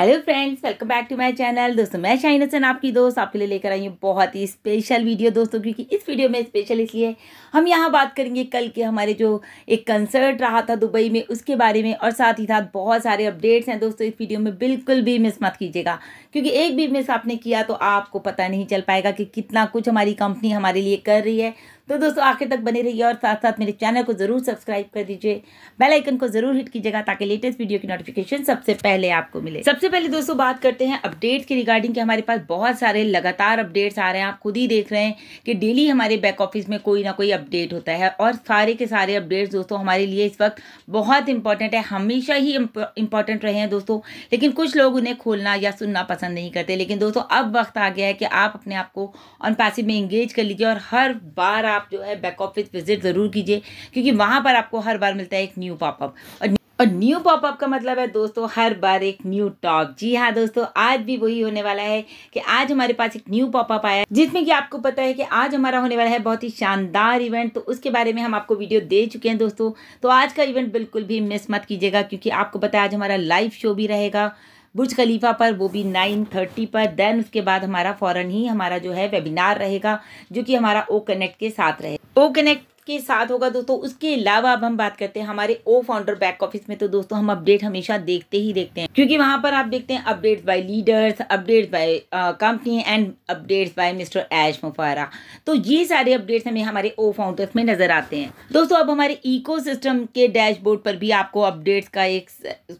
hello friends welcome back to my channel दोस्तों मैं shine Hasan आपकी दोस्त आपके लिए लेकर आई हूँ बहुत ही स्पेशल वीडियो दोस्तों क्योंकि इस वीडियो में स्पेशल इसलिए हम यहाँ बात करेंगे कल के हमारे जो एक कंसर्ट रहा था दुबई में उसके बारे में और साथ ही साथ बहुत सारे अपडेट्स हैं दोस्तों इस वीडियो में बिल्कुल भी मिस मत कीजिएगा क्योंकि एक भी मिस आपने किया तो आपको पता नहीं चल पाएगा कि कितना कुछ हमारी कंपनी हमारे लिए कर रही है तो दोस्तों आखिर तक बने रहिए और साथ साथ मेरे चैनल को ज़रूर सब्सक्राइब कर दीजिए बेल आइकन को ज़रूर हिट कीजिएगा ताकि लेटेस्ट वीडियो की नोटिफिकेशन सबसे पहले आपको मिले सबसे पहले दोस्तों बात करते हैं अपडेट्स के रिगार्डिंग के हमारे पास बहुत सारे लगातार अपडेट्स आ रहे हैं आप खुद ही देख रहे हैं कि डेली हमारे बैक ऑफिस में कोई ना कोई अपडेट होता है और सारे के सारे अपडेट्स दोस्तों हमारे लिए इस वक्त बहुत इंपॉर्टेंट है हमेशा ही इंपॉर्टेंट रहे हैं दोस्तों लेकिन कुछ लोग उन्हें खोलना या सुनना पसंद नहीं करते लेकिन दोस्तों अब वक्त आ गया है कि आप अपने आप को अनपैसिव में इंगेज कर लीजिए और हर बार आप आप जो है बैक ऑफिस विजिट ज़रूर कीजिए क्योंकि वहाँ पर आपको हर बार मिलता है एक न्यू पॉपअप और और न्यू पॉपअप का मतलब है दोस्तों हर बार एक न्यू टॉप जी हाँ दोस्तों आज भी वही होने वाला है कि आज हमारे पास एक न्यू पॉपअप आया है जिसमें कि आपको पता है कि आज हमारा होने वाला है बहुत ही शानदार इवेंट तो उसके बारे में हम आपको वीडियो दे चुके हैं दोस्तों तो आज का इवेंट बिल्कुल भी मिस मत कीजिएगा क्योंकि आपको पता है आज हमारा लाइव शो भी रहेगा बुर्ज खलीफा पर वो भी नाइन थर्टी पर देन उसके बाद हमारा फ़ौरन ही हमारा जो है वेबिनार रहेगा जो कि हमारा ओ कनेक्ट के साथ रहेगा ओ कनेक्ट उसके साथ होगा दोस्तों उसके अलावा अब हम बात करते हैं हमारे ओ फाउंडर बैक ऑफिस में तो दोस्तों हम अपडेट हमेशा देखते ही देखते हैं क्योंकि वहां पर आप देखते हैं updates by leaders updates by company and updates by mister एश मुफारा तो ये सारे अपडेट्स हमें हमारे ओ फाउंडर्स में नजर आते हैं दोस्तों अब हमारे इको के डैशबोर्ड पर भी आपको अपडेट्स का एक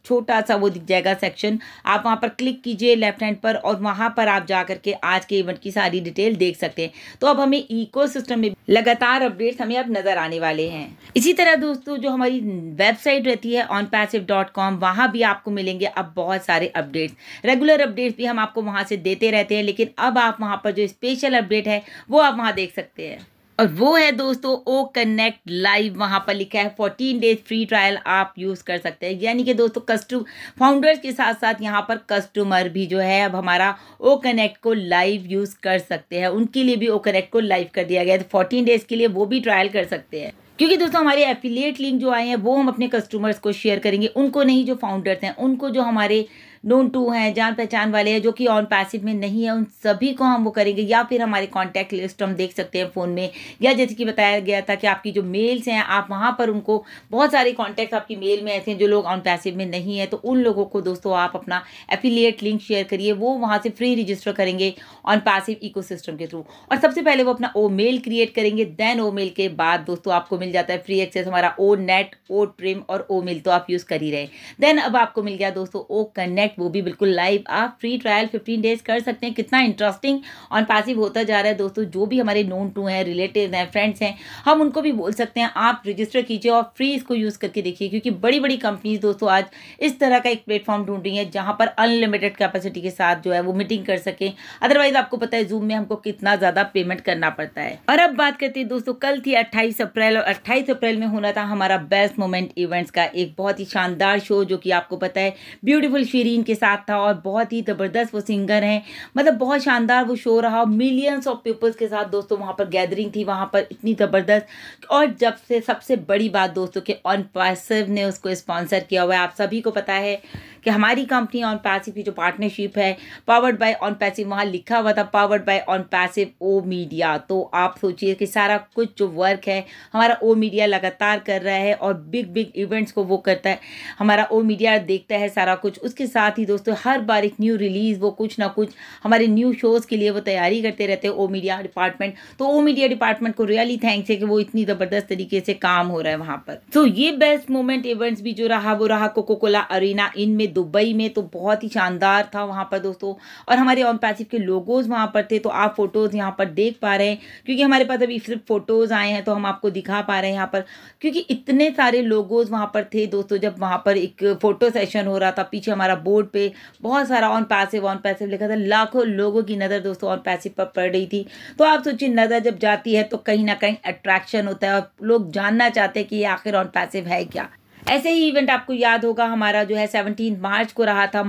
छोटा सा वो दिख जाएगा सेक्शन आप वहाँ पर क्लिक कीजिए लेफ्ट हैंड पर और वहाँ पर आप जा करके आज के इवेंट की सारी डिटेल देख सकते हैं तो अब हमें इको में लगातार अपडेट्स हमें अब नज़र आने वाले हैं इसी तरह दोस्तों जो हमारी वेबसाइट रहती है ऑन पैसिव डॉट कॉम भी आपको मिलेंगे अब बहुत सारे अपडेट्स रेगुलर अपडेट्स भी हम आपको वहां से देते रहते हैं लेकिन अब आप वहां पर जो स्पेशल अपडेट है वो आप वहां देख सकते हैं और वो है दोस्तों ओ कनेक्ट लाइव वहाँ पर लिखा है फोर्टीन डेज फ्री ट्रायल आप यूज़ कर सकते हैं यानी कि दोस्तों कस्टम फाउंडर्स के साथ साथ यहाँ पर कस्टमर भी जो है अब हमारा ओ कनेक्ट को लाइव यूज़ कर सकते हैं उनके लिए भी ओ कनेक्ट को लाइव कर दिया गया है तो फोर्टीन डेज के लिए वो भी ट्रायल कर सकते हैं क्योंकि दोस्तों हमारे एफिलिएट लिंक जो आए हैं वो हम अपने कस्टमर्स को शेयर करेंगे उनको नहीं जो फाउंडर्स हैं उनको जो हमारे नोन टू हैं जान पहचान वाले हैं जो कि ऑन पैसिव में नहीं है उन सभी को हम वो करेंगे या फिर हमारे कॉन्टैक्ट लिस्ट हम देख सकते हैं फ़ोन में या जैसे कि बताया गया था कि आपकी जो मेल्स हैं आप वहाँ पर उनको बहुत सारे कॉन्टैक्ट आपकी मेल में ऐसे हैं जो लोग ऑन पैसिव में नहीं है तो उन लोगों को दोस्तों आप अपना एफिलिएट लिंक शेयर करिए वो वहाँ से फ्री रजिस्टर करेंगे ऑन पैसिव इको के थ्रू और सबसे पहले वो अपना ओ मेल क्रिएट करेंगे देन ओ मेल के बाद दोस्तों आपको मिल जाता है फ्री एक्सेस हमारा ओ नेट ओ ट्रिम और ओ मेल तो आप यूज़ कर ही रहे देन अब आपको मिल गया दोस्तों ओ कनेक्ट कनेक्ट वो भी बिल्कुल लाइव आप फ्री ट्रायल फिफ्टीन डेज कर सकते हैं कितना इंटरेस्टिंग और पासिव होता जा रहा है दोस्तों जो भी हमारे नोन टू हैं रिलेटिव हैं फ्रेंड्स हैं हम उनको भी बोल सकते हैं आप रजिस्टर कीजिए और फ्री इसको यूज़ करके देखिए क्योंकि बड़ी बड़ी कंपनीज दोस्तों आज इस तरह का एक प्लेटफॉर्म ढूंढ रही है जहाँ पर अनलिमिटेड कैपेसिटी के साथ जो है वो मीटिंग कर सकें अदरवाइज आपको पता है जूम में हमको कितना ज़्यादा पेमेंट करना पड़ता है और अब बात करते हैं दोस्तों कल थी अट्ठाईस अप्रैल और अट्ठाईस अप्रैल में होना था हमारा बेस्ट मोमेंट इवेंट्स का एक बहुत ही शानदार शो जो कि आपको पता है ब्यूटीफुल शीरी टीम के साथ था और बहुत ही ज़बरदस्त वो सिंगर हैं मतलब बहुत शानदार वो शो रहा मिलियंस ऑफ पीपल्स के साथ दोस्तों वहाँ पर गैदरिंग थी वहाँ पर इतनी ज़बरदस्त और जब से सबसे बड़ी बात दोस्तों के ऑन पासिव ने उसको स्पॉन्सर किया हुआ है आप सभी को पता है कि हमारी कंपनी ऑन पैसिव की जो पार्टनरशिप है पावर्ड बाय ऑन पैसिव वहाँ लिखा हुआ था powered by on passive O media तो आप सोचिए कि सारा कुछ जो वर्क है हमारा ओ मीडिया लगातार कर रहा है और बिग बिग इवेंट्स को वो करता है हमारा ओ मीडिया देखता है सारा कुछ उसके साथ ही दोस्तों हर बार एक न्यू रिलीज़ वो कुछ ना कुछ हमारे न्यू शोज़ के लिए वो तैयारी करते रहते हैं ओ मीडिया डिपार्टमेंट तो ओ मीडिया डिपार्टमेंट को रियली थैंक्स है कि वो इतनी ज़बरदस्त तरीके से काम हो रहा है वहाँ पर तो so, ये बेस्ट मोमेंट इवेंट्स भी जो रहा वो रहा कोकोकोला अरीना इनमें दुबई में तो बहुत ही शानदार था वहाँ पर दोस्तों और हमारे ओम पैसिफ के लोगोज़ वहाँ पर थे तो आप फ़ोटोज़ यहाँ पर देख पा रहे हैं क्योंकि हमारे पास अभी सिर्फ फ़ोटोज़ आए हैं तो हम आपको दिखा पा रहे हैं यहाँ पर क्योंकि इतने सारे लोगोज़ वहाँ पर थे दोस्तों जब वहाँ पर एक फ़ोटो सेशन हो रहा था पीछे हमारा बोर्ड पर बहुत सारा ऑन पैसिव ऑन पैसिव लिखा था लाखों लोगों की नज़र दोस्तों ऑन पैसिव पर पड़ रही थी तो आप सोचिए नज़र जब जाती है तो कहीं ना कहीं अट्रैक्शन होता है और लोग जानना चाहते हैं कि ये आखिर ऑन पैसिव है क्या ऐसे ही इवेंट आपको याद होगा हमारा जो है सेवनटीन मार्च को रहा था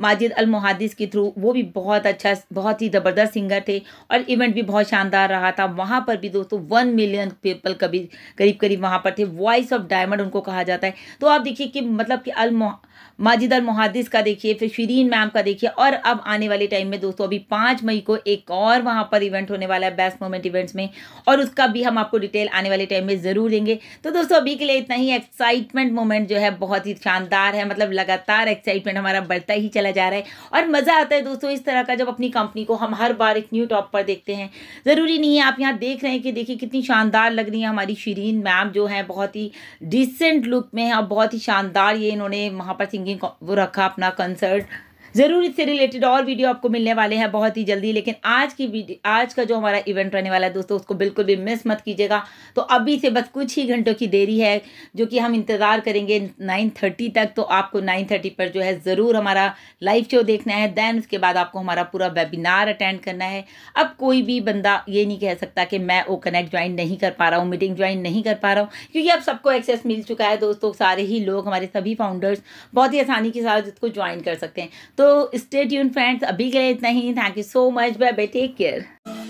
माजिद अल मुहादिस के थ्रू वो भी बहुत अच्छा बहुत ही ज़बरदस्त सिंगर थे और इवेंट भी बहुत शानदार रहा था वहाँ पर भी दोस्तों वन मिलियन पीपल कभी करीब करीब वहाँ पर थे वॉइस ऑफ डायमंड उनको कहा जाता है तो आप देखिए कि मतलब कि अल माजिद अल मुहादिस का देखिए फिर शरीन मैम का देखिए और अब आने वाले टाइम में दोस्तों अभी पाँच मई को एक और वहाँ पर इवेंट होने वाला है बेस्ट मोमेंट इवेंट्स में और उसका भी हम आपको डिटेल आने वाले टाइम में ज़रूर देंगे तो दोस्तों अभी के लिए इतना ही एक्साइटमेंट मोमेंट जो है बहुत ही शानदार है मतलब लगातार एक्साइटमेंट हमारा बढ़ता ही चला जा रहा है और मज़ा आता है दोस्तों इस तरह का जब अपनी कंपनी को हम हर बार एक न्यू टॉप पर देखते हैं ज़रूरी नहीं है आप यहाँ देख रहे हैं कि देखिए कितनी शानदार लग रही है हमारी शरीन मैम जो है बहुत ही डिसेंट लुक में है और बहुत ही शानदार ये इन्होंने वहाँ पर सिंग सिंगिंग वो रखा अपना कंसर्ट ज़रूर इससे रिलेटेड और वीडियो आपको मिलने वाले हैं बहुत ही जल्दी लेकिन आज की आज का जो हमारा इवेंट रहने वाला है दोस्तों उसको बिल्कुल भी मिस मत कीजिएगा तो अभी से बस कुछ ही घंटों की देरी है जो कि हम इंतज़ार करेंगे नाइन थर्टी तक तो आपको नाइन थर्टी पर जो है ज़रूर हमारा लाइव शो देखना है दैन उसके बाद आपको हमारा पूरा वेबिनार अटेंड करना है अब कोई भी बंदा ये नहीं कह सकता कि मैं वो कनेक्ट ज्वाइन नहीं कर पा रहा हूँ मीटिंग ज्वाइन नहीं कर पा रहा हूँ क्योंकि अब सबको एक्सेस मिल चुका है दोस्तों सारे ही लोग हमारे सभी फाउंडर्स बहुत ही आसानी के साथ इसको ज्वाइन कर सकते हैं तो सो स्टेट फ्रेंड्स अभी के लिए इतना ही thank you so much bye bye take care